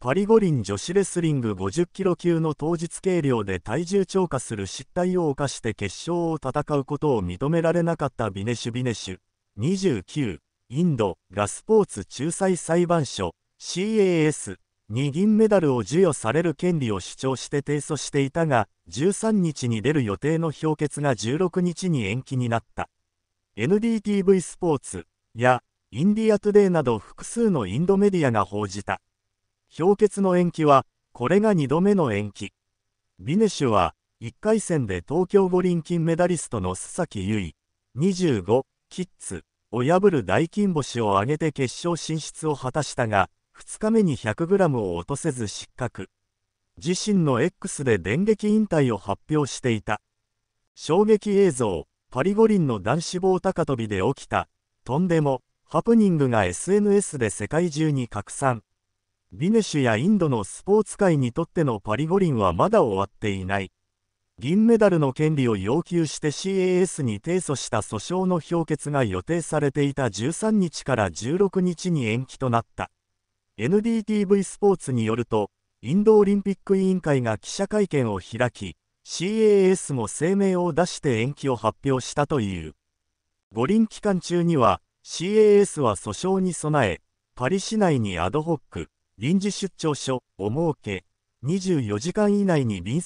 パリ五輪女子レスリング50キロ級の当日計量で体重超過する失態を犯して決勝を戦うことを認められなかったビネシュ・ビネシュ29インドがスポーツ仲裁裁判所 CAS に銀メダルを授与される権利を主張して提訴していたが13日に出る予定の評決が16日に延期になった NDTV スポーツやインディアトゥデイなど複数のインドメディアが報じた氷結の延期は、これが2度目の延期。ビネシュは、1回戦で東京五輪金メダリストの須崎優衣、25、キッズを破る大金星を挙げて決勝進出を果たしたが、2日目に 100g を落とせず失格。自身の X で電撃引退を発表していた。衝撃映像、パリ五輪の男子棒高跳びで起きた、とんでも、ハプニングが SNS で世界中に拡散。ビネシュやインドのスポーツ界にとってのパリ五輪はまだ終わっていない。銀メダルの権利を要求して CAS に提訴した訴訟の評決が予定されていた13日から16日に延期となった。NDTV スポーツによると、インドオリンピック委員会が記者会見を開き、CAS も声明を出して延期を発表したという。五輪期間中には、CAS は訴訟に備え、パリ市内にアドホック、臨時出張所もうけ、24時間以内に便